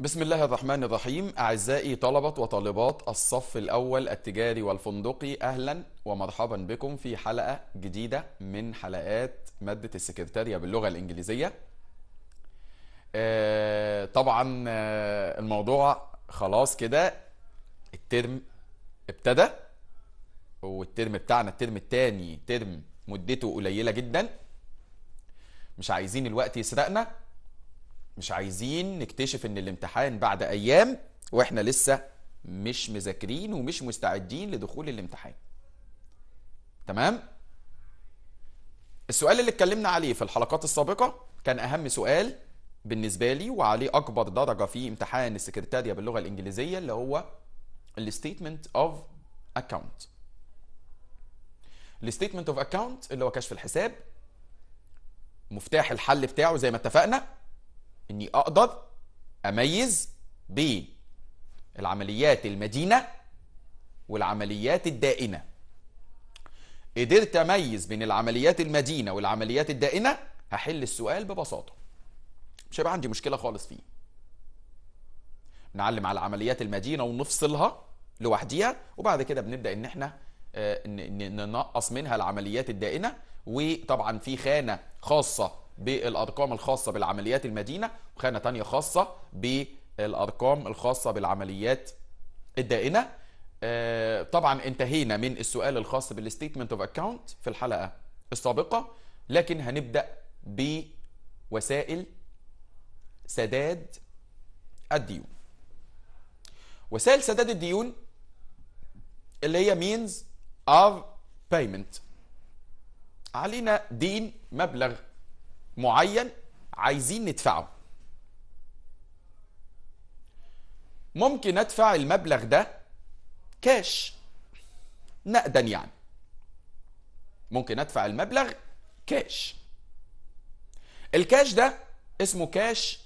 بسم الله الرحمن الرحيم أعزائي طلبة وطالبات الصف الأول التجاري والفندقي أهلا ومرحبا بكم في حلقة جديدة من حلقات مادة السكرتارية باللغة الإنجليزية آه، طبعا آه، الموضوع خلاص كده الترم ابتدى والترم بتاعنا الترم الثاني ترم مدته قليلة جدا مش عايزين الوقت يسرقنا مش عايزين نكتشف ان الامتحان بعد ايام واحنا لسه مش مذاكرين ومش مستعدين لدخول الامتحان تمام السؤال اللي اتكلمنا عليه في الحلقات السابقه كان اهم سؤال بالنسبه لي وعليه اكبر درجه في امتحان السكرتاريه باللغه الانجليزيه اللي هو الستيتمنت اوف اكاونت الستيتمنت اوف اكاونت اللي هو كشف الحساب مفتاح الحل بتاعه زي ما اتفقنا اني اقدر اميز بين العمليات المدينه والعمليات الدائنه قدرت اميز بين العمليات المدينه والعمليات الدائنه هحل السؤال ببساطه مش هيبقى عندي مشكله خالص فيه نعلم على العمليات المدينه ونفصلها لوحديها وبعد كده بنبدا ان احنا آه، ننقص منها العمليات الدائنه وطبعا في خانه خاصه بالارقام الخاصه بالعمليات المدينه وخانه ثانيه خاصه بالارقام الخاصه بالعمليات الدائنه آه، طبعا انتهينا من السؤال الخاص بالستيتمنت اوف اكاونت في الحلقه السابقه لكن هنبدا بوسائل سداد الديون وسائل سداد الديون اللي هي means of payment علينا دين مبلغ معين عايزين ندفعه ممكن ادفع المبلغ ده كاش نقدا يعني ممكن ادفع المبلغ كاش الكاش ده اسمه كاش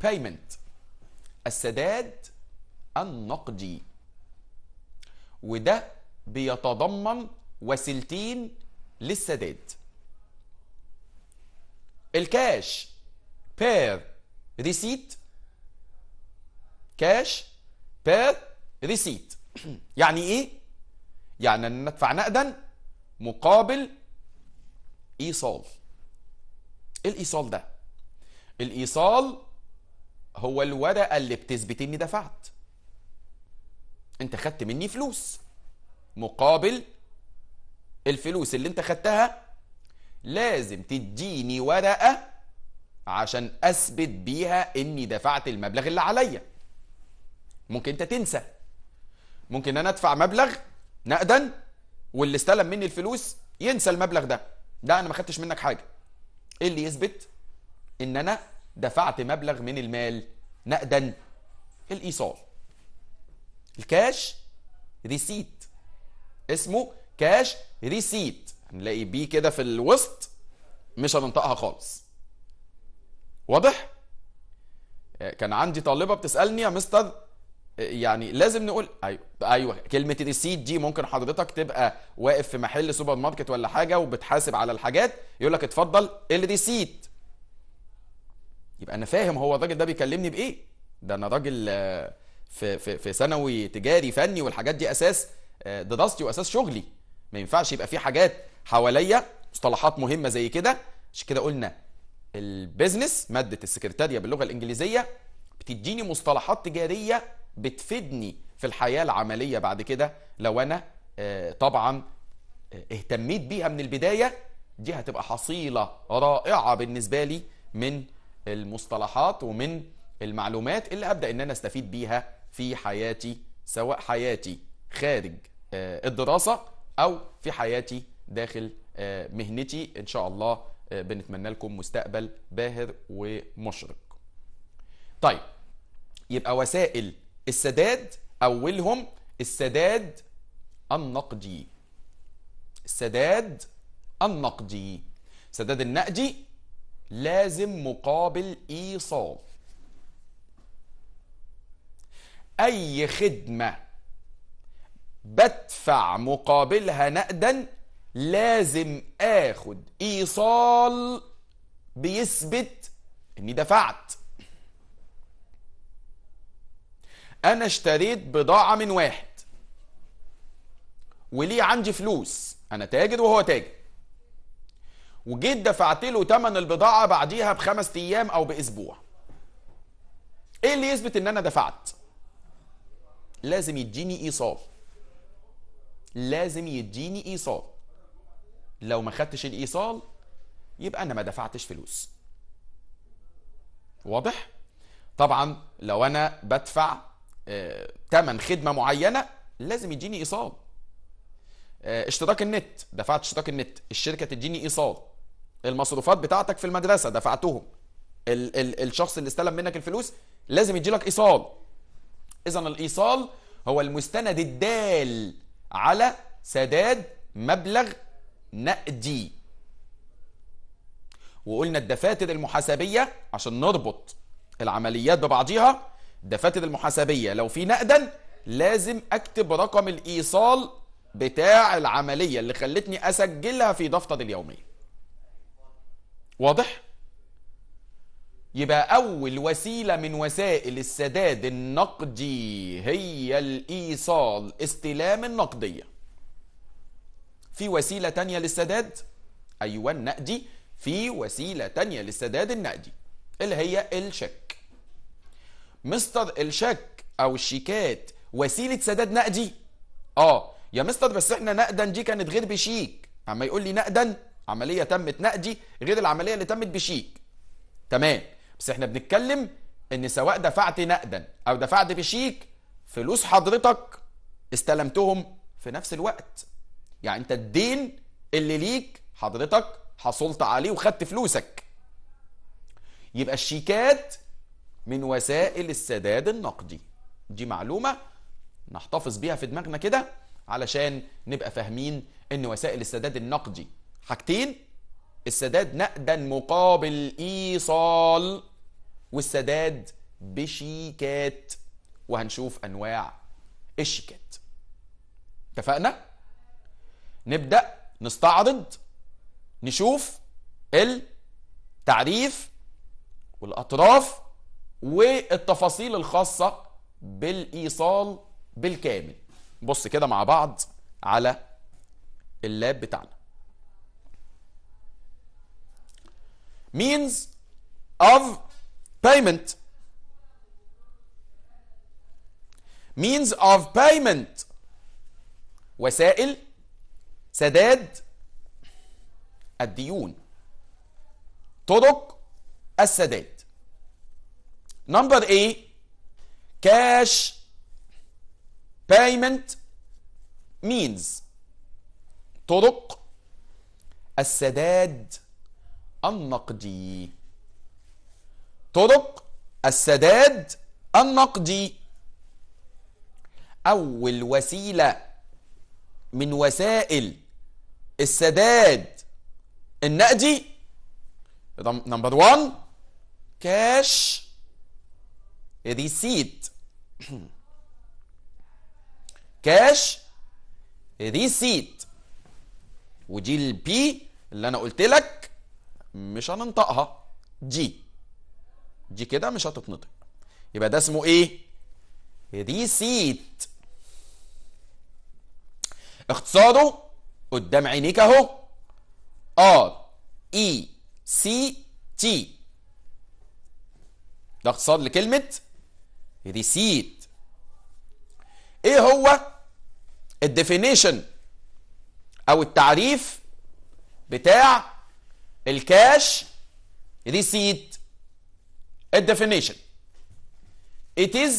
بايمنت السداد النقدي وده بيتضمن وسيلتين للسداد الكاش بير ريسيت كاش بير ريسيت يعني ايه يعني ان ندفع نقدا مقابل ايصال ايه الايصال ده الايصال هو الورقه اللي بتثبت اني دفعت انت خدت مني فلوس مقابل الفلوس اللي انت خدتها لازم تديني ورقة عشان أثبت بيها إني دفعت المبلغ اللي عليا ممكن أنت تنسى ممكن أنا أدفع مبلغ نقدا واللي استلم مني الفلوس ينسى المبلغ ده لا أنا ما خدتش منك حاجة إيه اللي يثبت إن أنا دفعت مبلغ من المال نقدا الإيصال الكاش ريسيت اسمه كاش ريسيت نلاقي بي كده في الوسط مش هننطقها خالص واضح آه، كان عندي طالبه بتسالني يا مستر آه، يعني لازم نقول ايوه ايوه كلمه ريسيت دي ممكن حضرتك تبقى واقف في محل سوبر ماركت ولا حاجه وبتحاسب على الحاجات يقول لك اتفضل الريسيت يبقى انا فاهم هو الراجل ده بيكلمني بايه ده انا راجل آه، في في في ثانوي تجاري فني والحاجات دي اساس دراستي واساس شغلي ما ينفعش يبقى في حاجات حواليا مصطلحات مهمه زي كده عشان كده قلنا البيزنس ماده السكرتاريه باللغه الانجليزيه بتديني مصطلحات تجاريه بتفيدني في الحياه العمليه بعد كده لو انا آه، طبعا آه، اهتميت بيها من البدايه دي هتبقى حصيله رائعه بالنسبه لي من المصطلحات ومن المعلومات اللي ابدا ان انا استفيد بيها في حياتي سواء حياتي خارج آه، الدراسه او في حياتي داخل آه، مهنتي ان شاء الله آه، بنتمنى لكم مستقبل باهر ومشرق طيب يبقى وسائل السداد اولهم السداد النقدي السداد النقدي سداد النقدي لازم مقابل ايصال اي خدمه بدفع مقابلها نقدا لازم اخد ايصال بيثبت اني دفعت انا اشتريت بضاعة من واحد وليه عندي فلوس انا تاجر وهو تاجر وجيت دفعت له تمن البضاعة بعديها بخمس ايام او باسبوع ايه اللي يثبت ان انا دفعت لازم يديني ايصال لازم يديني ايصال لو ما خدتش الايصال يبقى انا ما دفعتش فلوس واضح طبعا لو انا بدفع ثمن آه، خدمه معينه لازم يديني ايصال آه، اشتراك النت دفعت اشتراك النت الشركه تديني ايصال المصروفات بتاعتك في المدرسه دفعتهم ال- ال- الشخص اللي استلم منك الفلوس لازم يدي لك ايصال اذا الايصال هو المستند الدال على سداد مبلغ نقدي وقلنا الدفاتر المحاسبية عشان نربط العمليات ببعضيها الدفاتر المحاسبية لو في نقدا لازم اكتب رقم الايصال بتاع العملية اللي خلتني اسجلها في دفتر اليومية واضح؟ يبقى أول وسيلة من وسائل السداد النقدي هي الإيصال استلام النقدية في وسيلة تانية للسداد أيوة النقدي في وسيلة تانية للسداد النقدي اللي هي الشك مستر الشك أو الشيكات وسيلة سداد نقدي اه يا مستر بس احنا نقدا دي كانت غير بشيك أما يقول لي نقدا عملية تمت نقدي غير العملية اللي تمت بشيك تمام بس احنا بنتكلم ان سواء دفعت نقدا او دفعت بشيك فلوس حضرتك استلمتهم في نفس الوقت يعني انت الدين اللي ليك حضرتك حصلت عليه وخدت فلوسك يبقى الشيكات من وسائل السداد النقدي دي معلومة نحتفظ بيها في دماغنا كده علشان نبقى فاهمين ان وسائل السداد النقدي حاجتين السداد نقدا مقابل ايصال والسداد بشيكات وهنشوف انواع الشيكات اتفقنا؟ نبدأ نستعرض نشوف التعريف والأطراف والتفاصيل الخاصة بالإيصال بالكامل بص كده مع بعض على اللاب بتاعنا means of payment means of payment وسائل سداد الديون طرق السداد نمبر اي كاش بايمنت مينز طرق السداد النقدي طرق السداد النقدي أول وسيلة من وسائل السداد النقدي نمبر 1 كاش ريسيت كاش ريسيت ودي البي اللي انا قلت لك مش هننطقها دي دي كده مش هتتنطق يبقى ده اسمه ايه ريسيت اختصاره قدام عينيك اهو ار اي سي تي ده اختصار لكلمة ريسيت ايه هو الديفينيشن او التعريف بتاع الكاش ريسيت الديفينيشن it is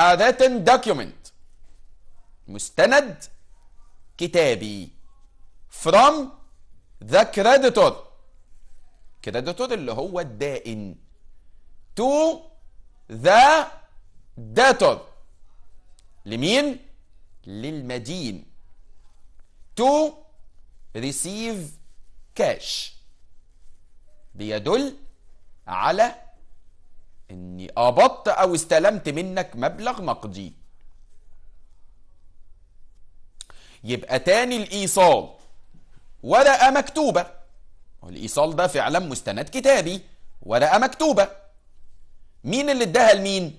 a written document مستند كتابي from the creditor creditor اللي هو الدائن to the debtor لمين؟ للمدين to receive cash بيدل على اني قبضت او استلمت منك مبلغ نقدي يبقى تاني الإيصال ورقة مكتوبة الإيصال ده فعلا مستند كتابي ورقة مكتوبة مين اللي اداها لمين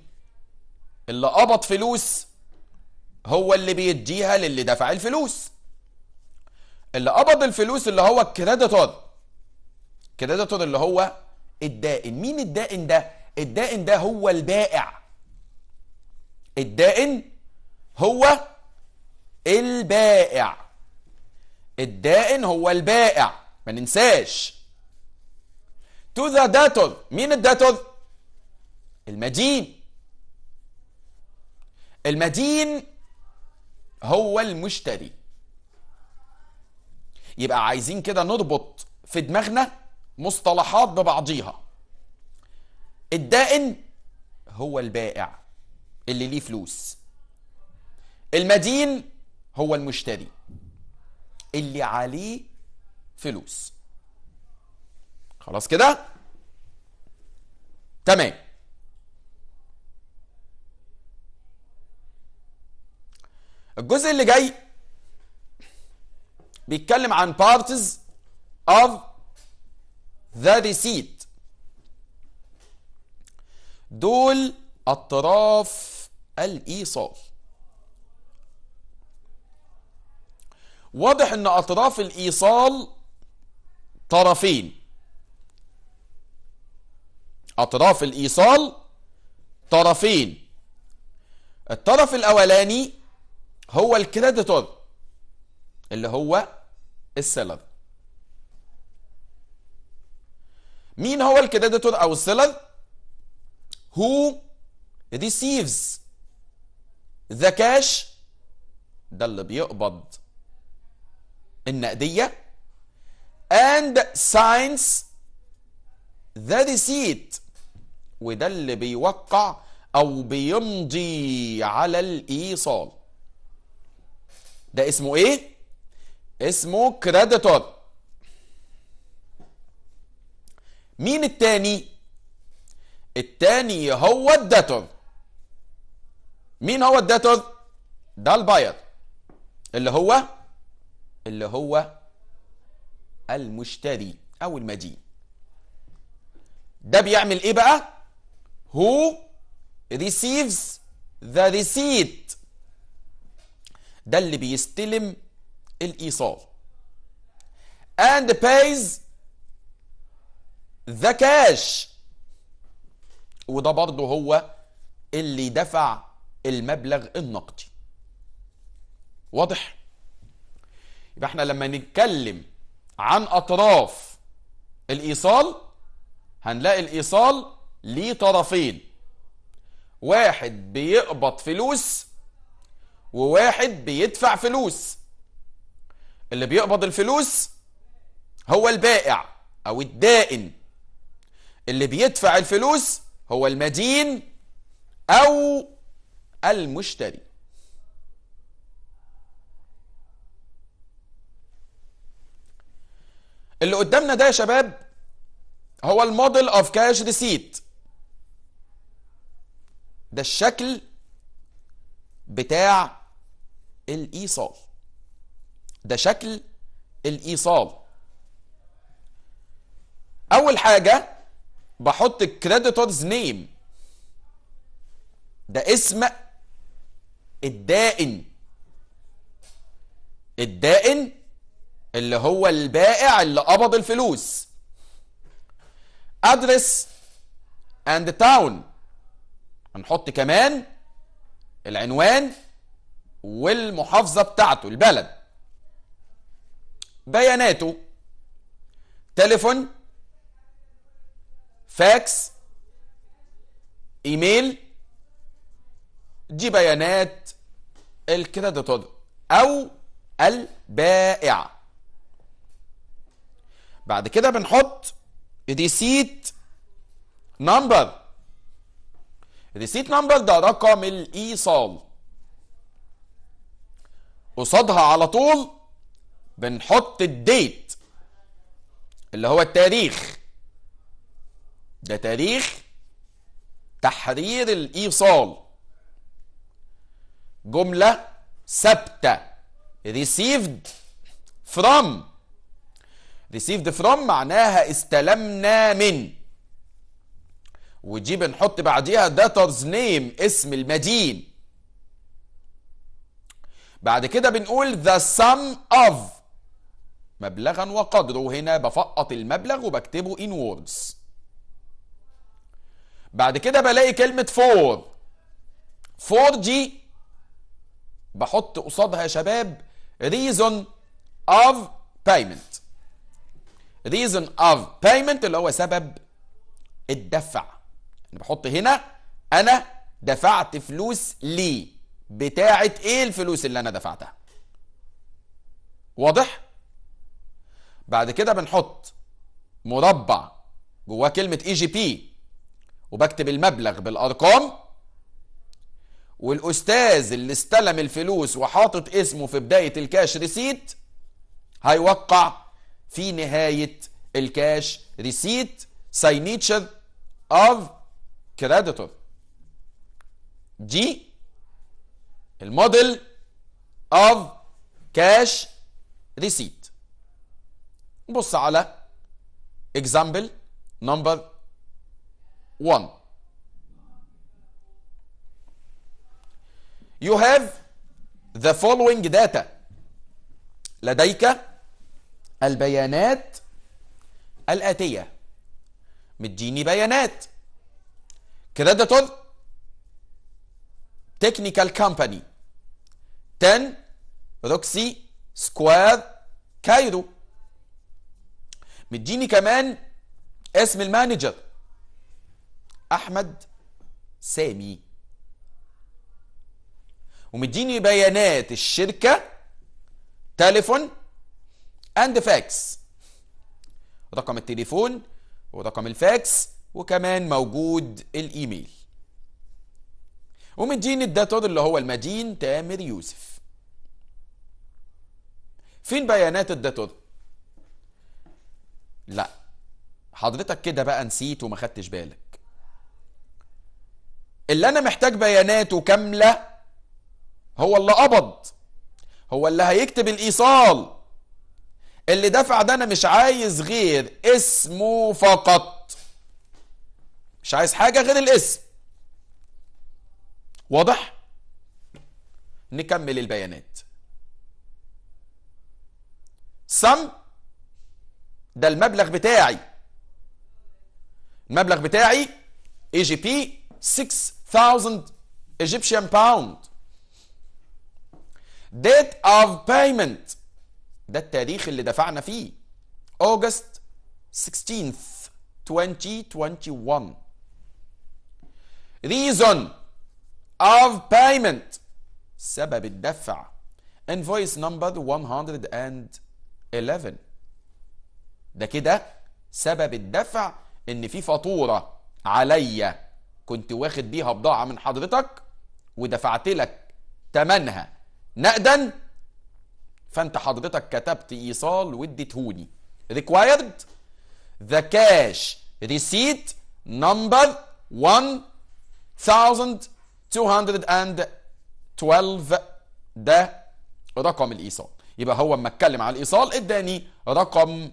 اللي قبض فلوس هو اللي بيديها للي دفع الفلوس اللي قبض الفلوس اللي هو الكريديتور الكريديتور اللي هو الدائن مين الدائن ده الدائن ده هو البائع الدائن هو البائع الدائن هو البائع ما ننساش تو ذا داتور مين الداتور المدين المدين هو المشتري يبقى عايزين كده نربط في دماغنا مصطلحات ببعضيها الدائن هو البائع اللي ليه فلوس المدين هو المشتري اللي عليه فلوس خلاص كده تمام الجزء اللي جاي بيتكلم عن parts of the receipt دول اطراف الايصال واضح ان اطراف الايصال طرفين اطراف الايصال طرفين الطرف الاولاني هو الكريديتور اللي هو السيلر مين هو الكريديتور او السيلر هو receives the cash ده اللي بيقبض النقدية and signs the receipt وده اللي بيوقع أو بيمضي على الإيصال ده اسمه إيه؟ اسمه كريديتور مين التاني؟ التاني هو الداتور مين هو الداتور؟ ده الباير اللي هو اللي هو المشتري او المدين ده بيعمل ايه بقى هو receives the receipt ده اللي بيستلم الايصال and pays the cash وده برضه هو اللي دفع المبلغ النقدي واضح يبقى احنا لما نتكلم عن اطراف الايصال هنلاقي الايصال ليه طرفين واحد بيقبض فلوس وواحد بيدفع فلوس اللي بيقبض الفلوس هو البائع او الدائن اللي بيدفع الفلوس هو المدين او المشتري اللي قدامنا ده يا شباب هو الموديل اوف كاش ريسيت ده الشكل بتاع الايصال ده شكل الايصال اول حاجه بحط الكريديتورز نيم ده اسم الدائن الدائن اللي هو البائع اللي قبض الفلوس ادرس اند تاون هنحط كمان العنوان والمحافظة بتاعته البلد بياناته تليفون فاكس ايميل دي بيانات الكريدت او البائع بعد كده بنحط ريسيت نمبر ريسيت نمبر ده رقم الايصال قصادها على طول بنحط الديت اللي هو التاريخ ده تاريخ تحرير الايصال جمله ثابته received from received from معناها استلمنا من وتجيب بنحط بعديها debtor's name اسم المدين بعد كده بنقول the sum of مبلغا وقدره هنا بفقط المبلغ وبكتبه in words بعد كده بلاقي كلمة for 4G بحط قصادها يا شباب reason of payment reason of payment اللي هو سبب الدفع انا بحط هنا انا دفعت فلوس لي بتاعه ايه الفلوس اللي انا دفعتها واضح بعد كده بنحط مربع جواه كلمه اي جي بي وبكتب المبلغ بالارقام والاستاذ اللي استلم الفلوس وحاطط اسمه في بدايه الكاش ريسيت هيوقع في نهاية الكاش ريسيت signature of creditor دي الموديل of cash receipt نبص على example number 1 you have the following data لديك البيانات الآتية مديني بيانات كريديتور تكنيكال كومباني 10 روكسي سكوير كايرو مديني كمان اسم المانجر احمد سامي ومديني بيانات الشركه تليفون اند فاكس رقم التليفون ورقم الفاكس وكمان موجود الايميل ومدين الداتور اللي هو المدين تامر يوسف فين بيانات الداتور لا حضرتك كده بقى نسيت وما خدتش بالك اللي انا محتاج بياناته كامله هو اللي قبض هو اللي هيكتب الايصال اللي دفع ده انا مش عايز غير اسمه فقط مش عايز حاجه غير الاسم واضح نكمل البيانات سم ده المبلغ بتاعي المبلغ بتاعي اي جي بي 6000 ايجيبشن باوند date of payment ده التاريخ اللي دفعنا فيه أوجست 16th 2021 reason of payment سبب الدفع invoice number 111 ده كده سبب الدفع ان في فاتورة عليا كنت واخد بيها بضاعة من حضرتك ودفعت لك تمنها نقدا فانت حضرتك كتبت ايصال واديتهوني required the cash receipt number 1212 ده رقم الايصال يبقى هو اما اتكلم على الايصال اداني رقم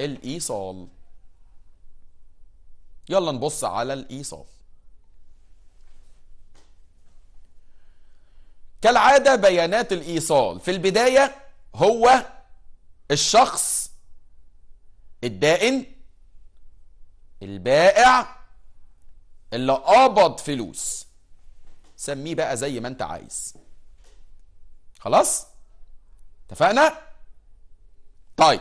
الايصال يلا نبص على الايصال كالعاده بيانات الايصال في البدايه هو الشخص الدائن البائع اللي قبض فلوس سميه بقى زي ما انت عايز خلاص اتفقنا طيب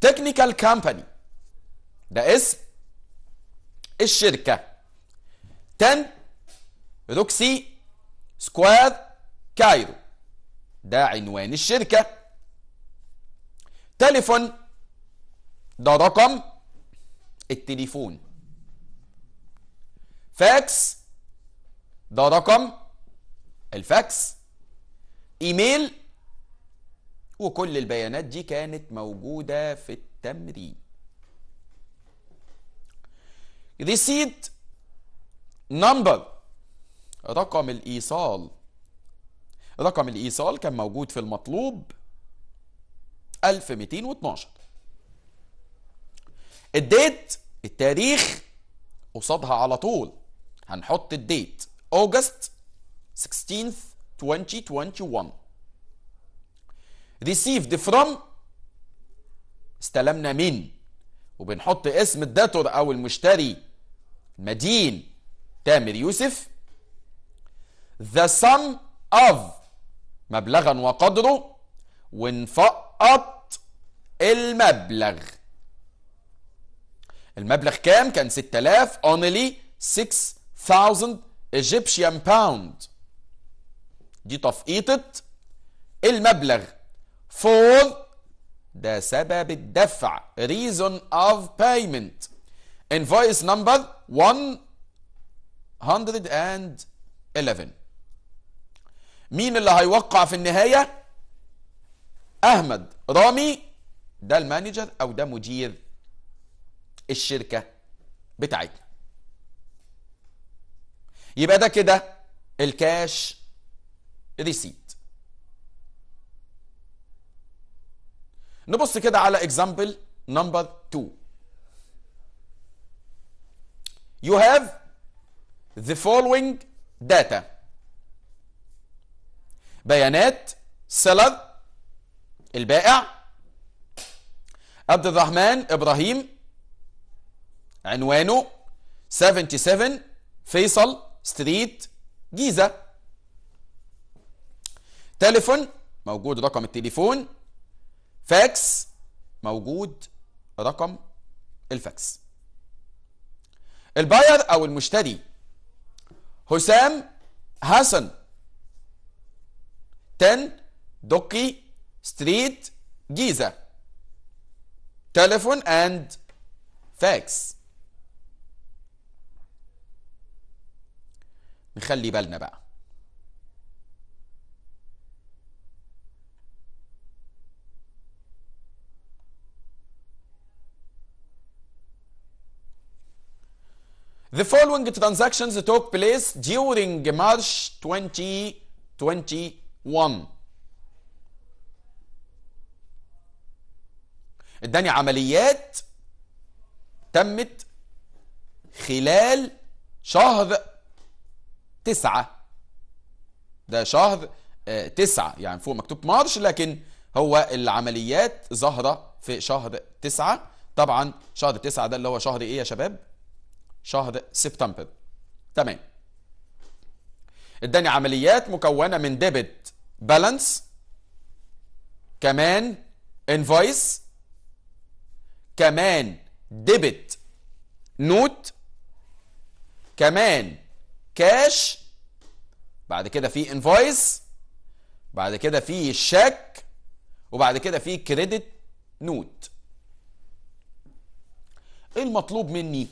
تكنيكال كامباني ده اسم الشركه 10 روكسي سكواد كايرو ده عنوان الشركة تليفون ده رقم التليفون فاكس ده رقم الفاكس ايميل وكل البيانات دي كانت موجودة في التمرين ريسيد نمبر رقم الإيصال رقم الإيصال كان موجود في المطلوب 1212 الديت التاريخ قصادها على طول هنحط الديت أوجست 16 2021 received from استلمنا من وبنحط اسم الداتور او المشتري مدين تامر يوسف the son of مبلغا وقدره ونفقط المبلغ المبلغ كام كان 6000 only 6000 Egyptian pound دي تفقيطة المبلغ for ده سبب الدفع reason of payment invoice number 111 مين اللي هيوقع في النهاية أحمد رامي ده المانجر أو ده مدير الشركة بتاعتنا يبقى ده كده الكاش ريسيت نبص كده على اكزامبل نمبر 2 you have the following data بيانات سيلر البائع عبد الرحمن إبراهيم عنوانه 77 فيصل ستريت جيزة تليفون موجود رقم التليفون فاكس موجود رقم الفاكس الباير او المشتري حسام حسن 10 دوكي ستريت جيزة تليفون اند فاكس نخلي بالنا بقى The following transactions took place during March 2020 1 اداني عمليات تمت خلال شهر تسعة ده شهر آه، تسعة يعني فوق مكتوب مارش لكن هو العمليات ظاهرة في شهر تسعة طبعا شهر تسعة ده اللي هو شهر ايه يا شباب شهر سبتمبر تمام اداني عمليات مكونة من ديبت بالانس كمان انفويس كمان ديبت نوت كمان كاش بعد كده في انفويس بعد كده في شيك وبعد كده في كريدت نوت ايه المطلوب مني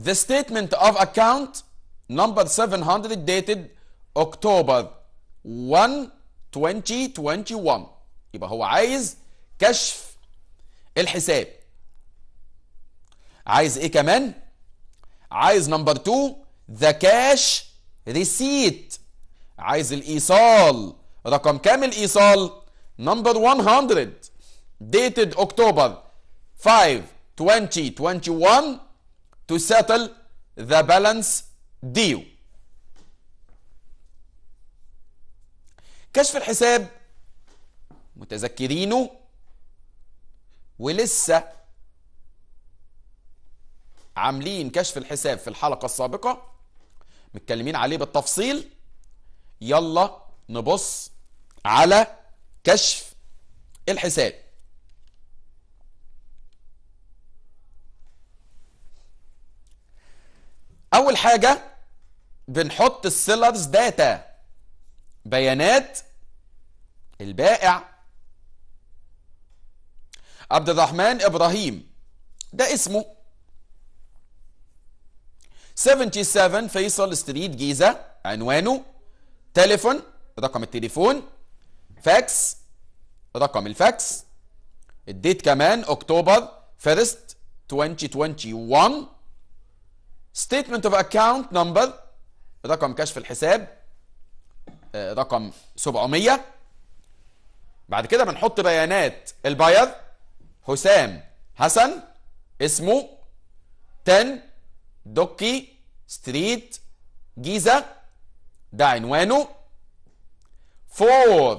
The statement of account number 700 dated October 1 2021 يبقى هو عايز كشف الحساب عايز ايه كمان عايز نمبر 2 ذا كاش ريسيت عايز الايصال رقم كام الايصال نمبر 100 dated اكتوبر 5 2021 to settle the balance due كشف الحساب متذكرينه ولسه عاملين كشف الحساب في الحلقة السابقة متكلمين عليه بالتفصيل يلا نبص على كشف الحساب أول حاجة بنحط السيلرز داتا بيانات البائع عبد الرحمن إبراهيم ده اسمه 77 فيصل ستريت جيزة عنوانه تليفون رقم التليفون فاكس رقم الفاكس الديت كمان اكتوبر 1 2021 ستيتمنت اوف اكونت نمبر رقم كشف الحساب آه، رقم 700 بعد كده بنحط بيانات الباير حسام حسن اسمه 10 دوكي ستريت جيزة ده عنوانه for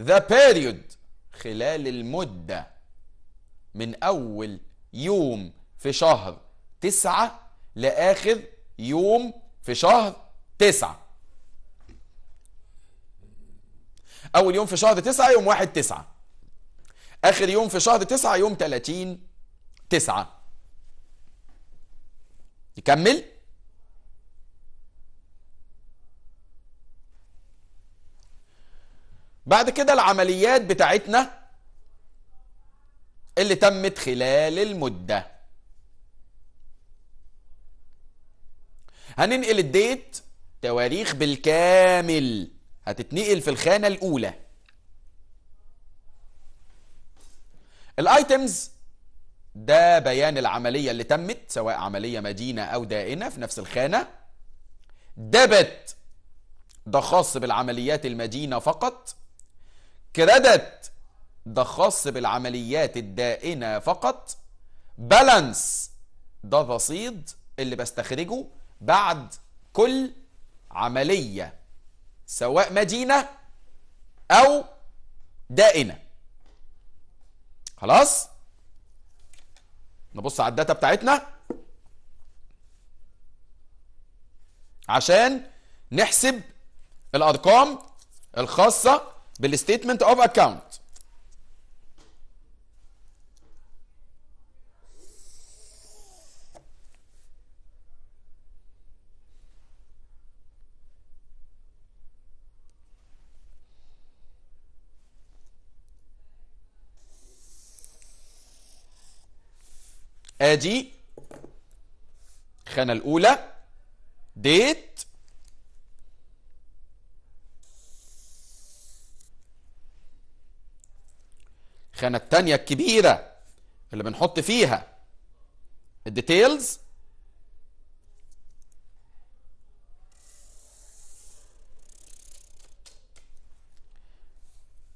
the period خلال المدة من أول يوم في شهر تسعة لآخر يوم في شهر تسعة اول يوم في شهر تسعة يوم واحد تسعة اخر يوم في شهر تسعة يوم 30 تسعة نكمل بعد كده العمليات بتاعتنا اللي تمت خلال المدة هننقل الديت تواريخ بالكامل هتتنقل في الخانة الأولى الايتمز ده بيان العملية اللي تمت سواء عملية مدينة أو دائنة في نفس الخانة ديبت ده خاص بالعمليات المدينة فقط كريدت ده خاص بالعمليات الدائنة فقط بالانس ده رصيد اللي بستخرجه بعد كل عملية سواء مدينة أو دائنة خلاص نبص على الداتا بتاعتنا عشان نحسب الأرقام الخاصة بالستيتمنت أوف أكاونت ادي الخانه الاولى ديت الخانه التانية الكبيره اللي بنحط فيها الديتيلز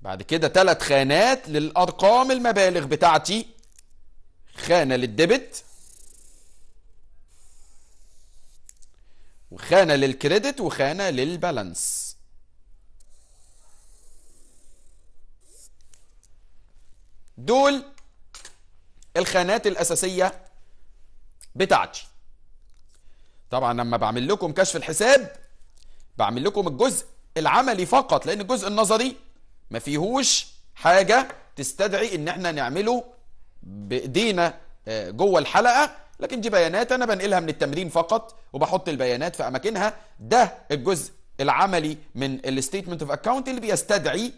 بعد كده ثلاث خانات للارقام المبالغ بتاعتي خانة للديبت وخانة للكريدت وخانة للبالانس دول الخانات الأساسية بتاعتي طبعا لما بعمل لكم كشف الحساب بعمل لكم الجزء العملي فقط لأن الجزء النظري ما فيهوش حاجة تستدعي ان احنا نعمله بايدينا آه، جوه الحلقه لكن دي بيانات انا بنقلها من التمرين فقط وبحط البيانات في اماكنها ده الجزء العملي من الستيتمنت اوف اكونت اللي بيستدعي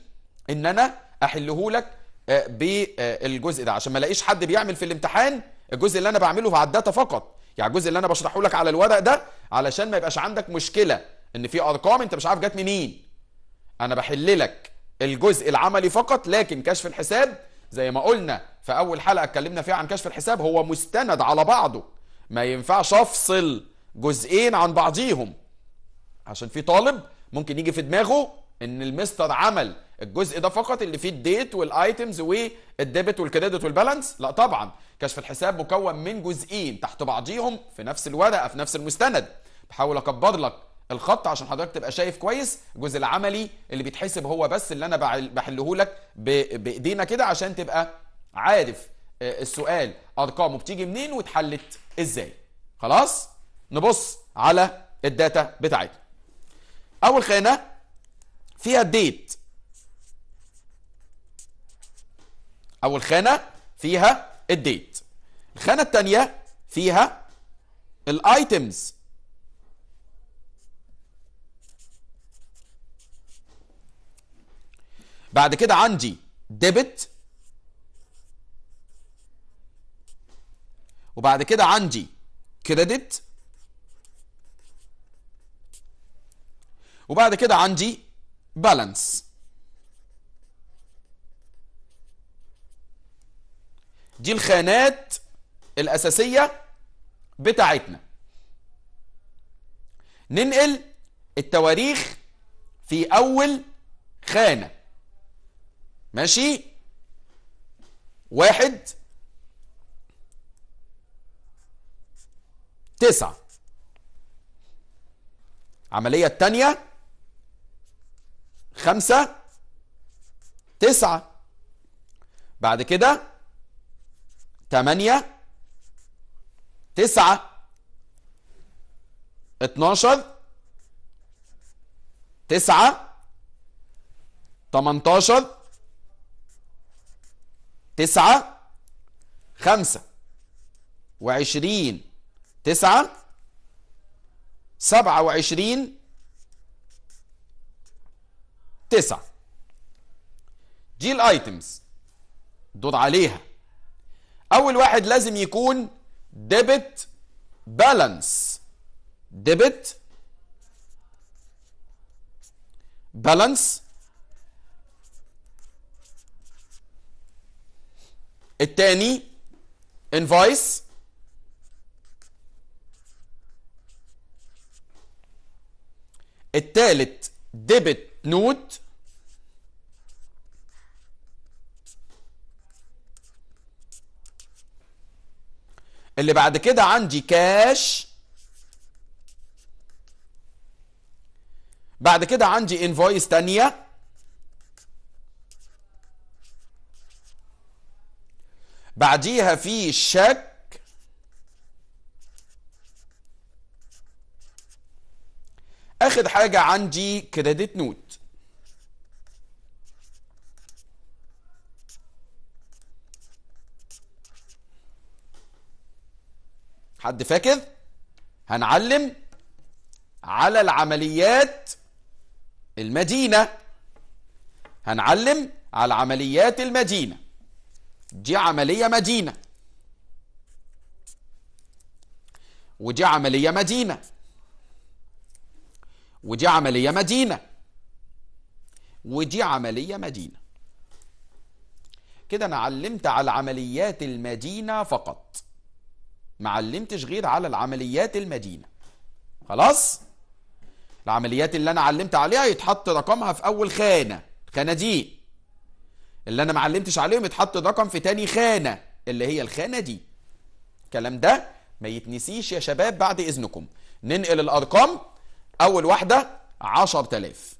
ان انا احله لك آه، بالجزء ده عشان ما الاقيش حد بيعمل في الامتحان الجزء اللي انا بعمله على الداتا فقط يعني الجزء اللي انا بشرحه لك على الورق ده علشان ما يبقاش عندك مشكله ان في ارقام انت مش عارف جت منين انا بحل لك الجزء العملي فقط لكن كشف الحساب زي ما قلنا في اول حلقه اتكلمنا فيها عن كشف الحساب هو مستند على بعضه ما ينفعش افصل جزئين عن بعضيهم عشان في طالب ممكن يجي في دماغه ان المستر عمل الجزء ده فقط اللي فيه الديت والايتمز والديبت والكريدت والبالانس لا طبعا كشف الحساب مكون من جزئين تحت بعضيهم في نفس الورقه في نفس المستند بحاول اكبر لك الخط عشان حضرتك تبقى شايف كويس الجزء العملي اللي بيتحسب هو بس اللي انا بحله لك بايدينا كده عشان تبقى عارف آه، السؤال ارقامه بتيجي منين واتحلت ازاي خلاص نبص على الداتا بتاعتنا اول خانه فيها الديت اول خانه فيها الديت الخانه الثانيه فيها الايتمز بعد كده عندي ديبت وبعد كده عندي كريدت وبعد كده عندي بالانس دي الخانات الأساسية بتاعتنا ننقل التواريخ في أول خانة ماشي واحد تسعة عملية التانية خمسة تسعة بعد كده تمانية تسعة اتناشر تسعة تمنتاشر تسعة خمسة وعشرين تسعة سبعة وعشرين تسعة دي الايتمز دود عليها اول واحد لازم يكون ديبت بالانس ديبت بالانس الثاني انفايس الثالث ديبت نوت اللي بعد كده عندي كاش بعد كده عندي انفويس تانية بعديها في شك اخد حاجة عندي كريدت نوت حد فاكر هنعلم على العمليات المدينة هنعلم على عمليات المدينة دي عملية مدينة ودي عملية مدينة ودي عملية مدينة ودي عملية مدينة كده أنا علمت على عمليات المدينة فقط ما علمتش غير على العمليات المدينة خلاص العمليات اللي أنا علمت عليها يتحط رقمها في أول خانة الخانة دي اللي انا ما علمتش عليهم يتحط رقم في تاني خانه اللي هي الخانه دي الكلام ده ما يتنسيش يا شباب بعد اذنكم ننقل الارقام اول واحده 10000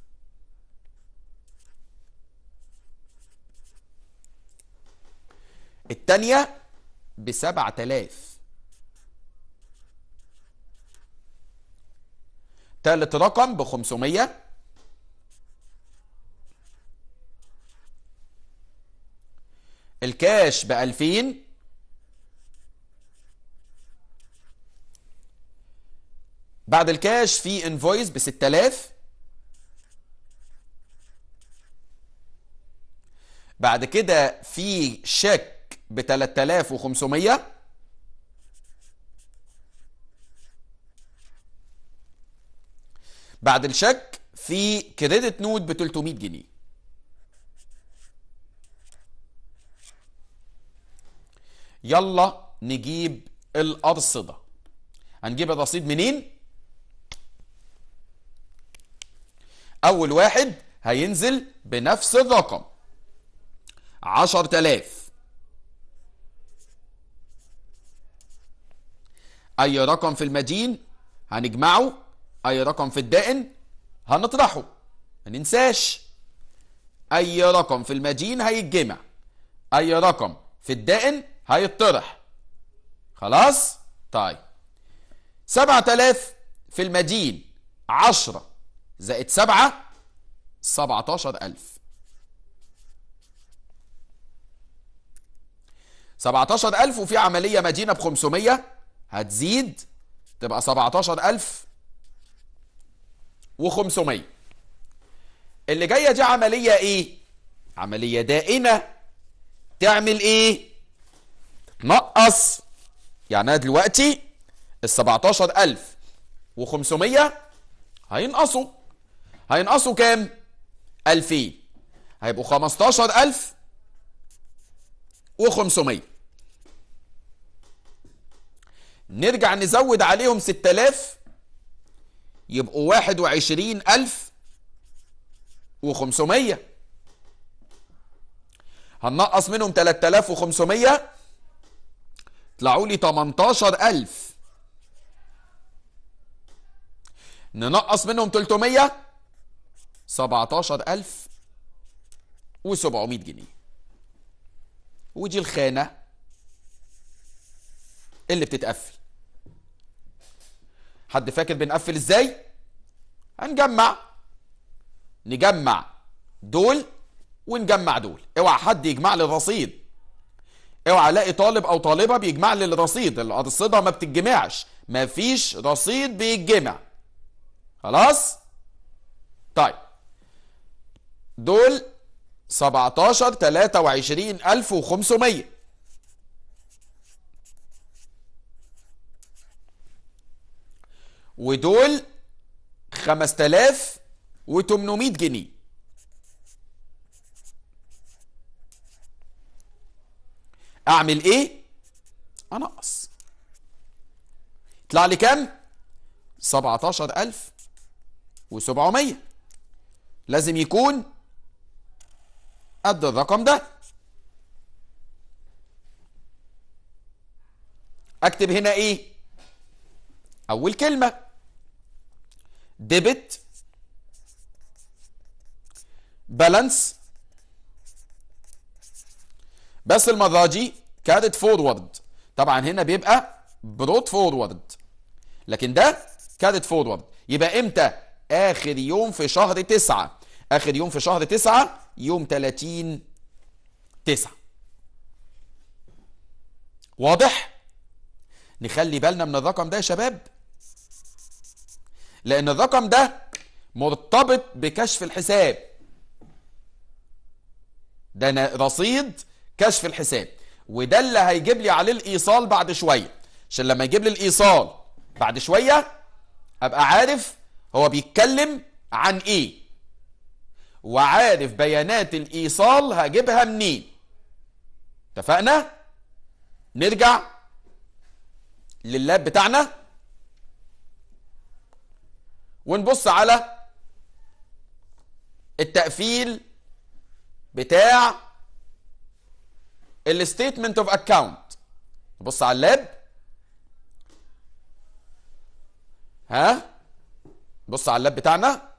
الثانيه ب 7000 ثالث رقم ب 500 الكاش ب 2000 بعد الكاش في انفويس ب 6000 بعد كده في شيك ب 3500 بعد الشك في كريدت نوت ب 300 جنيه يلا نجيب الأرصدة هنجيب الرصيد منين أول واحد هينزل بنفس الرقم عشر تلاف أي رقم في المدين هنجمعه أي رقم في الدائن هنطرحه ما ننساش أي رقم في المدين هيتجمع أي رقم في الدائن هيتطرح خلاص طيب سبعة آلاف في المدين عشرة زائد سبعة سبعة عشر ألف سبعة عشر ألف وفي عملية مدينة بخمسمية هتزيد تبقى سبعة عشر ألف وخمسمية اللي جاية دي عملية إيه؟ عملية دائنة تعمل إيه؟ نقص يعني انا دلوقتي ال 17500 هينقصوا هينقصوا كام 2000 هيبقوا 15000 و500 نرجع نزود عليهم 6000 يبقوا 21000 و500 هننقص منهم 3500 طلعوا لي 18000 ننقص منهم 300 17000 و700 جنيه ودي الخانة اللي بتتقفل حد فاكر بنقفل ازاي هنجمع نجمع دول ونجمع دول اوعى حد يجمع لي الرصيد اوعى الاقي طالب او طالبه بيجمع لي الرصيد الرصيده ما بتتجمعش ما فيش رصيد بيتجمع خلاص طيب دول 17 23 1500 ودول 5800 جنيه اعمل ايه انقص يطلع لي كام 17700 لازم يكون قد الرقم ده اكتب هنا ايه اول كلمه ديبت بالانس بس المرة دي فورورد طبعا هنا بيبقى بروت فورورد لكن ده كانت فورورد يبقى امتى اخر يوم في شهر تسعة اخر يوم في شهر تسعة يوم 30 تسعة واضح نخلي بالنا من الرقم ده يا شباب لان الرقم ده مرتبط بكشف الحساب ده رصيد كشف الحساب وده اللي هيجيب لي عليه الايصال بعد شويه عشان لما يجيب لي الايصال بعد شويه ابقى عارف هو بيتكلم عن ايه وعارف بيانات الايصال هجيبها منين اتفقنا نرجع لللاب بتاعنا ونبص على التقفيل بتاع الستيتمنت اوف اكونت بص على اللاب ها بص على اللاب بتاعنا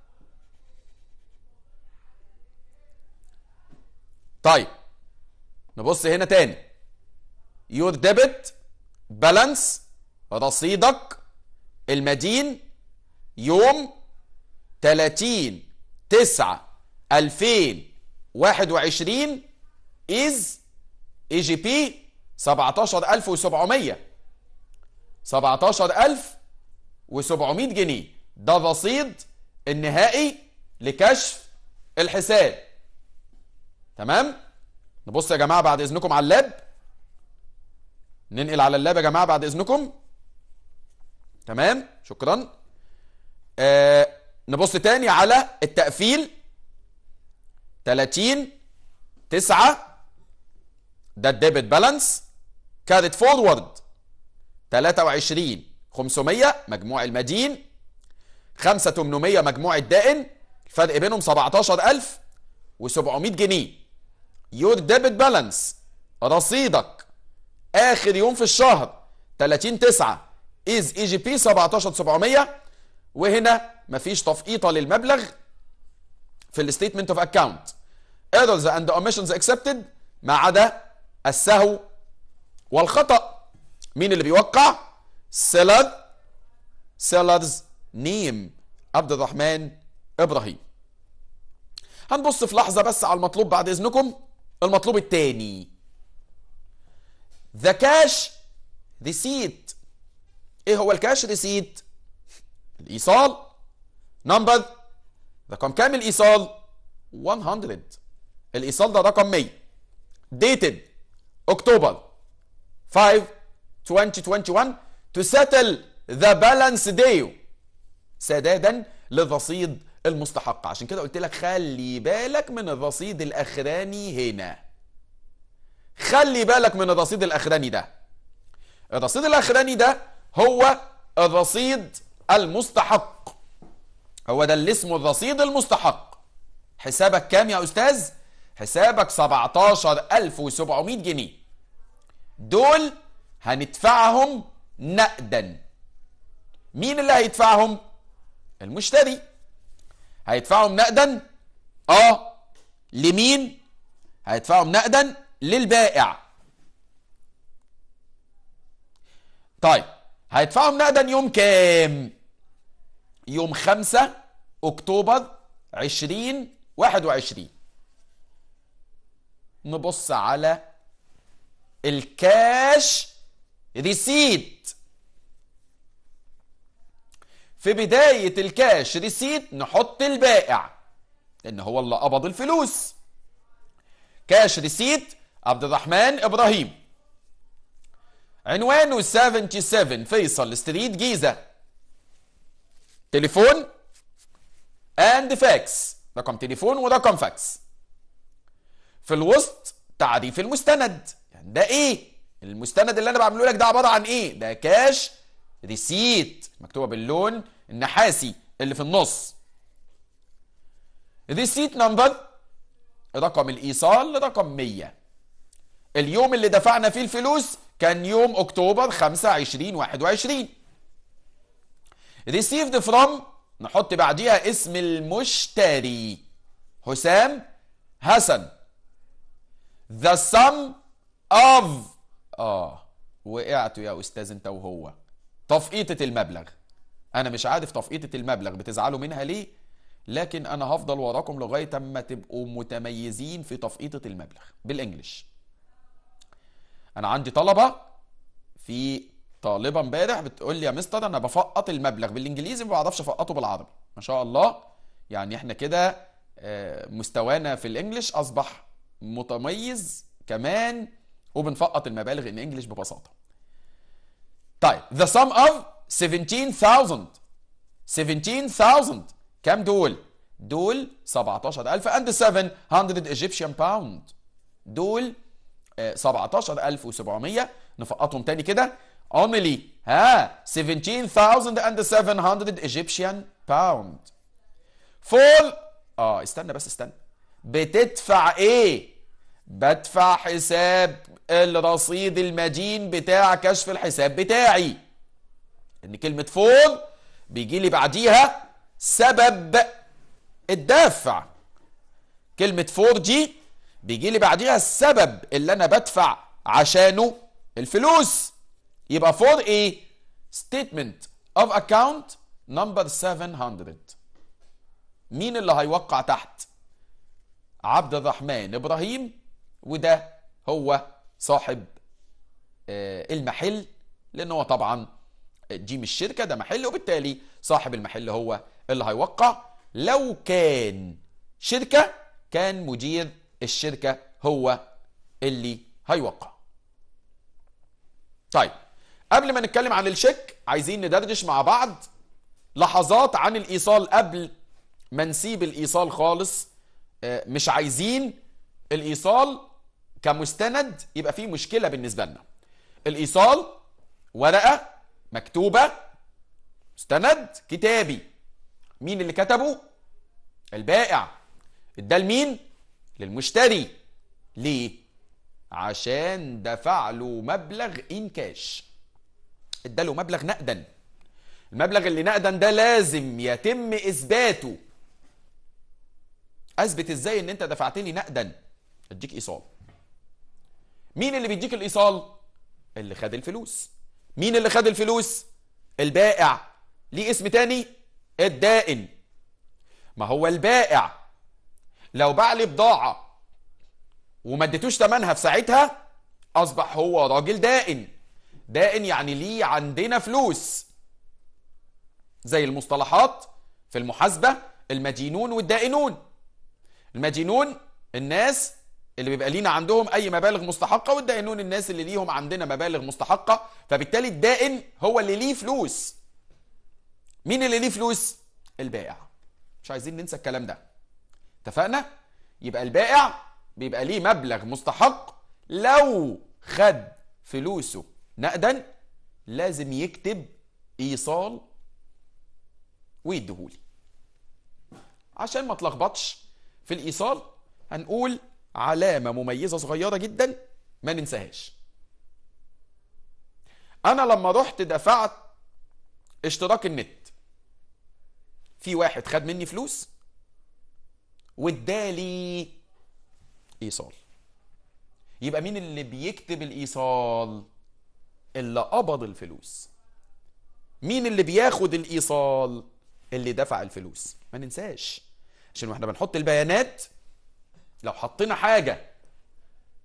طيب نبص هنا تاني يور ديبت بالانس رصيدك المدين يوم 30 9 2021 is اي جي بي 17700 17700 جنيه ده رصيد النهائي لكشف الحساب تمام نبص يا جماعه بعد اذنكم على اللاب ننقل على اللاب يا جماعه بعد اذنكم تمام شكرا آه نبص تاني على التقفيل 30 9 ده الديبت بالانس كاريت فورورد 23 500 مجموع المدين 5 800 مجموع الدائن الفرق بينهم 17000 و700 جنيه يور ديبت بالانس رصيدك اخر يوم في الشهر 30 9 از اي جي بي 17700 وهنا مفيش تفقيطه للمبلغ في الستيتمنت اوف اكاونت ايرورز اند اوميشنز اكسبتد ما عدا السهو والخطأ مين اللي بيوقع سلاد سلادز نيم عبد الرحمن إبراهيم هنبص في لحظة بس على المطلوب بعد إذنكم المطلوب الثاني ذا كاش ريسيت ايه هو الكاش ريسيت الايصال نمبر رقم كام الايصال 100 الايصال ده رقم 100 ديتد October 5, 2021 to settle the balance day سدادا للرصيد المستحق عشان كده قلت لك خلي بالك من الرصيد الاخراني هنا خلي بالك من الرصيد الاخراني ده الرصيد الاخراني ده هو الرصيد المستحق هو ده اللي اسمه الرصيد المستحق حسابك كام يا استاذ حسابك 17700 جنيه دول هندفعهم نقدا مين اللي هيدفعهم المشتري هيدفعهم نقدا اه لمين هيدفعهم نقدا للبائع طيب هيدفعهم نقدا يوم كام يوم 5 اكتوبر 2021 نبص على الكاش ريسيت في بداية الكاش ريسيت نحط البائع لأن هو اللي قبض الفلوس كاش ريسيت عبد الرحمن إبراهيم عنوانه 77 فيصل ستريت جيزة تليفون اند فاكس رقم تليفون ورقم فاكس في الوسط تعريف المستند يعني ده ايه المستند اللي انا بعمله لك ده عباره عن ايه ده كاش ريسيت مكتوبه باللون النحاسي اللي في النص ريسيت نمبر رقم الايصال رقم 100 اليوم اللي دفعنا فيه الفلوس كان يوم اكتوبر 25 21 ريسيفد فروم نحط بعديها اسم المشتري حسام حسن the sum of اه وقعتوا يا استاذ انت وهو تفقيطة المبلغ انا مش عارف تفقيطة المبلغ بتزعلوا منها ليه لكن انا هفضل وراكم لغاية اما تبقوا متميزين في تفقيطة المبلغ بالانجلش انا عندي طلبة في طالبة امبارح بتقول لي يا مستر انا بفقط المبلغ بالانجليزي ما بعرفش افقطه بالعربي ما شاء الله يعني احنا كده آه، مستوانا في الانجليش اصبح متميز كمان وبنفقط المبالغ ان انجلش ببساطه طيب the sum of 17000 17000 كام دول دول 17000 and 700 Egyptian pound دول 17700 آه، نفقطهم تاني كده only ها 17000 700 Egyptian pound فول اه استنى بس استنى بتدفع ايه بدفع حساب الرصيد المدين بتاع كشف الحساب بتاعي ان كلمة فور بيجي لي بعديها سبب الدافع كلمة فور دي بيجي لي بعديها السبب اللي انا بدفع عشانه الفلوس يبقى فور ايه statement of account number 700 مين اللي هيوقع تحت عبد الرحمن إبراهيم وده هو صاحب آه، المحل لأن هو طبعا جيم الشركة ده محل وبالتالي صاحب المحل هو اللي هيوقع لو كان شركة كان مدير الشركة هو اللي هيوقع طيب قبل ما نتكلم عن الشيك عايزين ندردش مع بعض لحظات عن الايصال قبل ما نسيب الايصال خالص آه، مش عايزين الايصال كمستند يبقى فيه مشكله بالنسبه لنا الايصال ورقه مكتوبه مستند كتابي مين اللي كتبه البائع اداه لمين للمشتري ليه عشان دفع له مبلغ ان كاش اداله مبلغ نقدا المبلغ اللي نقدا ده لازم يتم اثباته اثبت ازاي ان انت دفعت لي نقدا اديك ايصال مين اللي بيديك الايصال اللي خد الفلوس مين اللي خد الفلوس البائع ليه اسم تاني الدائن ما هو البائع لو باع لي بضاعه وما اديتوش ثمنها في ساعتها اصبح هو راجل دائن دائن يعني ليه عندنا فلوس زي المصطلحات في المحاسبه المدينون والدائنون المدينون الناس اللي بيبقى لينا عندهم اي مبالغ مستحقه والدائنون الناس اللي ليهم عندنا مبالغ مستحقه فبالتالي الدائن هو اللي ليه فلوس مين اللي ليه فلوس البائع مش عايزين ننسى الكلام ده اتفقنا يبقى البائع بيبقى ليه مبلغ مستحق لو خد فلوسه نقدا لازم يكتب ايصال ويديهولي عشان ما تلخبطش في الايصال هنقول علامه مميزه صغيره جدا ما ننساهاش انا لما رحت دفعت اشتراك النت في واحد خد مني فلوس وادالي ايصال يبقى مين اللي بيكتب الايصال اللي قبض الفلوس مين اللي بياخد الايصال اللي دفع الفلوس ما ننساش عشان واحنا بنحط البيانات لو حطينا حاجه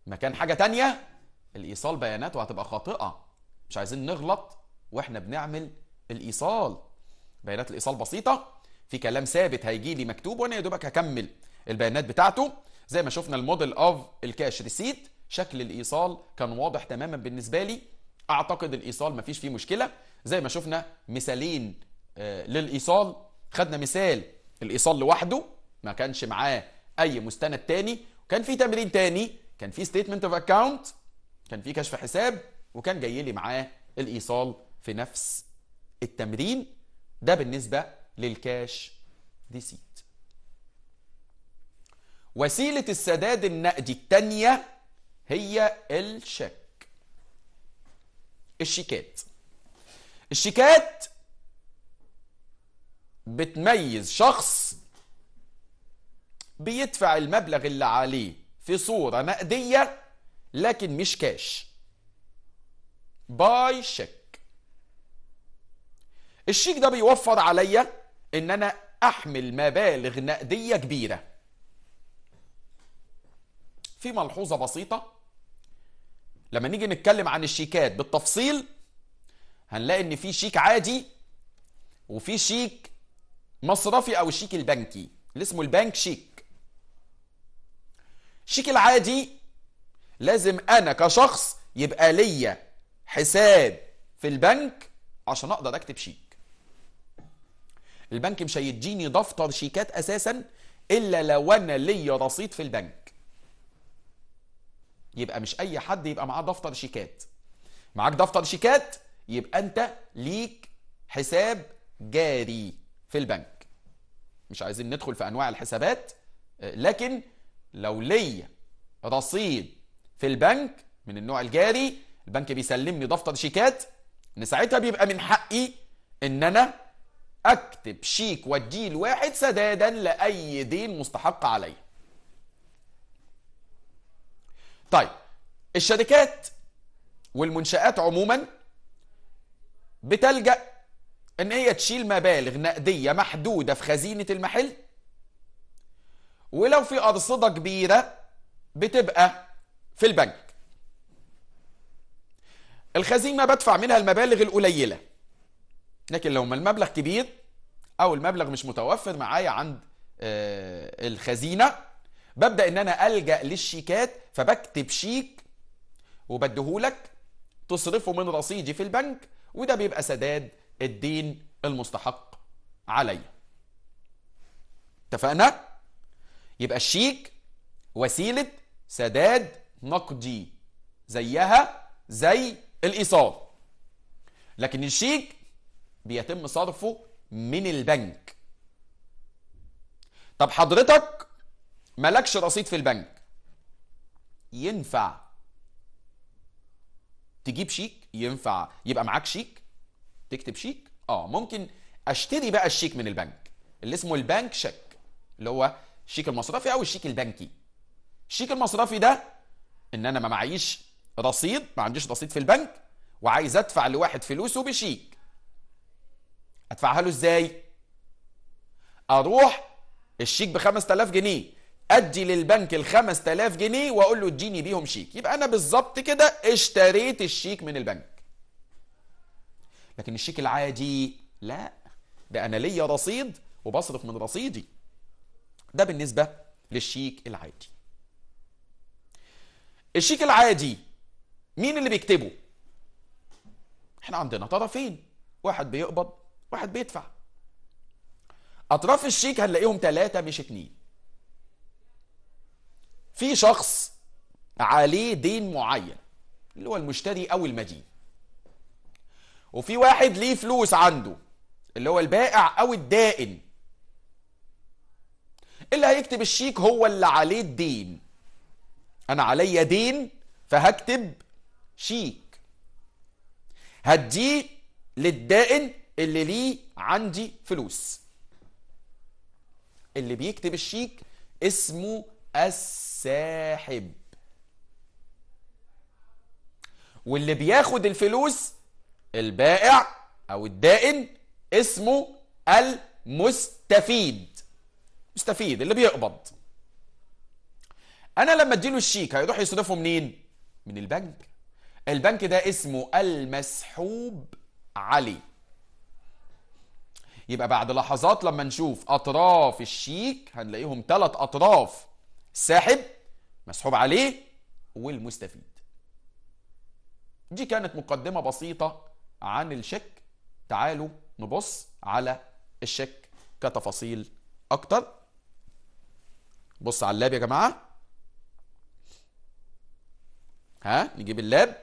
مكان حاجه تانية الايصال بيانات وهتبقى خاطئه مش عايزين نغلط واحنا بنعمل الايصال بيانات الايصال بسيطه في كلام ثابت هيجي لي مكتوب وانا يا دوبك هكمل البيانات بتاعته زي ما شفنا الموديل اوف الكاش ريسيت شكل الايصال كان واضح تماما بالنسبه لي اعتقد الايصال مفيش فيه مشكله زي ما شفنا مثالين آه، للايصال خدنا مثال الايصال لوحده ما كانش معاه اي مستند تاني وكان في تمرين تاني كان في ستيتمنت اوف اكاونت كان في كشف حساب وكان جاي لي معاه الايصال في نفس التمرين ده بالنسبه للكاش ريسيت وسيله السداد النقدي الثانيه هي الشيك الشيكات الشيكات بتميز شخص بيدفع المبلغ اللي عليه في صورة نقدية لكن مش كاش باي شيك الشيك ده بيوفر عليا ان انا احمل مبالغ نقدية كبيرة في ملحوظة بسيطة لما نيجي نتكلم عن الشيكات بالتفصيل هنلاقي ان في شيك عادي وفي شيك مصرفي او الشيك البنكي اللي اسمه البنك شيك الشيك العادي لازم انا كشخص يبقى ليا حساب في البنك عشان اقدر اكتب شيك البنك مش هيديني دفتر شيكات اساسا الا لو انا ليا رصيد في البنك يبقى مش اي حد يبقى معاه دفتر شيكات معاك دفتر شيكات يبقى انت ليك حساب جاري في البنك مش عايزين ندخل في انواع الحسابات لكن لو ليا رصيد في البنك من النوع الجاري البنك بيسلمني دفتر شيكات ان ساعتها بيبقى من حقي ان انا اكتب شيك واديه لواحد سدادا لاي دين مستحق عليا طيب الشركات والمنشآت عموما بتلجأ ان هي تشيل مبالغ نقدية محدودة في خزينة المحل ولو في أرصدة كبيرة بتبقى في البنك الخزينه بدفع منها المبالغ القليلة لكن لو ما المبلغ كبير أو المبلغ مش متوفر معايا عند آه، الخزينة ببدأ إن أنا ألجأ للشيكات فبكتب شيك وبديهولك تصرفه من رصيدي في البنك وده بيبقى سداد الدين المستحق عليا اتفقنا؟ يبقى الشيك وسيلة سداد نقدي زيها زي الإيصال لكن الشيك بيتم صرفه من البنك طب حضرتك مالكش رصيد في البنك ينفع تجيب شيك ينفع يبقى معاك شيك تكتب شيك اه ممكن اشتري بقى الشيك من البنك اللي اسمه البنك شيك اللي هو الشيك المصرفي او الشيك البنكي الشيك المصرفي ده ان انا ما معيش رصيد ما عنديش رصيد في البنك وعايز ادفع لواحد فلوسه بشيك ادفعها له ازاي اروح الشيك ب 5000 جنيه ادي للبنك ال 5000 جنيه واقول له اديني بيهم شيك يبقى انا بالظبط كده اشتريت الشيك من البنك لكن الشيك العادي لا ده انا ليا رصيد وبصرف من رصيدي ده بالنسبة للشيك العادي الشيك العادي مين اللي بيكتبه احنا عندنا طرفين واحد بيقبض واحد بيدفع اطراف الشيك هنلاقيهم ثلاثة مش اتنين في شخص عليه دين معين اللي هو المشتري او المدين وفي واحد ليه فلوس عنده اللي هو البائع او الدائن اللي هيكتب الشيك هو اللي عليه الدين انا عليا دين فهكتب شيك هديه للدائن اللي ليه عندي فلوس اللي بيكتب الشيك اسمه الساحب واللي بياخد الفلوس البائع او الدائن اسمه المستفيد يستفيد اللي بيقبض انا لما اديله الشيك هيروح يصرفه منين من البنك البنك ده اسمه المسحوب علي يبقى بعد لحظات لما نشوف اطراف الشيك هنلاقيهم ثلاث اطراف ساحب مسحوب عليه والمستفيد دي كانت مقدمة بسيطة عن الشك تعالوا نبص على الشك كتفاصيل أكتر بص على اللاب يا جماعه ها نجيب اللاب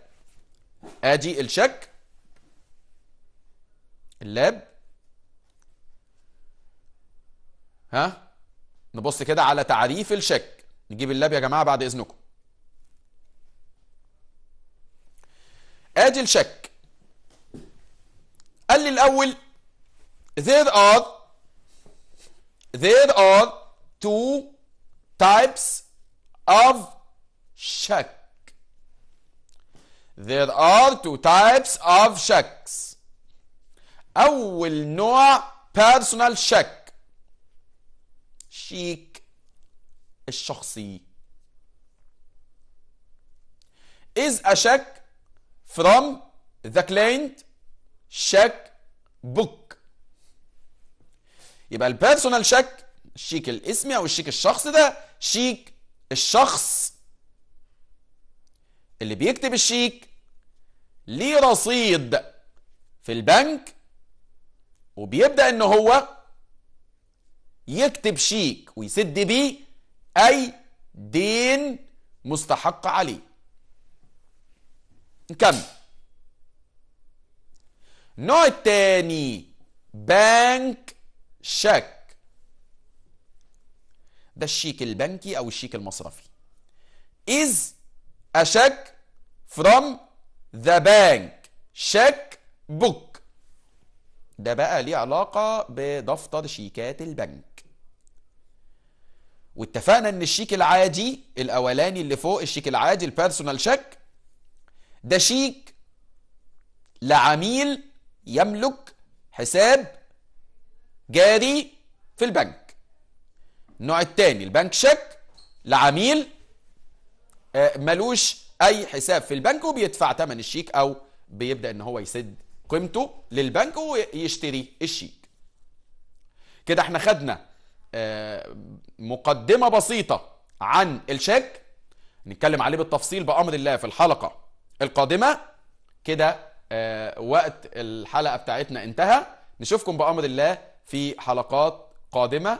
ادي الشك اللاب ها نبص كده على تعريف الشك نجيب اللاب يا جماعه بعد اذنكم ادي الشك قال لي الاول there are there are two types of shak. There are two types of shaks. أول نوع personal shak. شيك الشخصي is a check from the client check book يبقى البيرسونال شك الشيك الاسمي او الشيك الشخص ده شيك الشخص اللي بيكتب الشيك ليه رصيد في البنك وبيبدأ ان هو يكتب شيك ويسد بيه اي دين مستحق عليه نكمل النوع الثاني بنك شك ده الشيك البنكي او الشيك المصرفي is a check from the bank check book ده بقى ليه علاقة بدفتر شيكات البنك واتفقنا ان الشيك العادي الاولاني اللي فوق الشيك العادي البيرسونال شيك ده شيك لعميل يملك حساب جاري في البنك النوع الثاني البنك شيك لعميل آه، ملوش اي حساب في البنك وبيدفع ثمن الشيك او بيبدا ان هو يسد قيمته للبنك ويشتري الشيك كده احنا خدنا آه، مقدمه بسيطه عن الشيك نتكلم عليه بالتفصيل بامر الله في الحلقه القادمه كده آه، وقت الحلقه بتاعتنا انتهى نشوفكم بامر الله في حلقات قادمه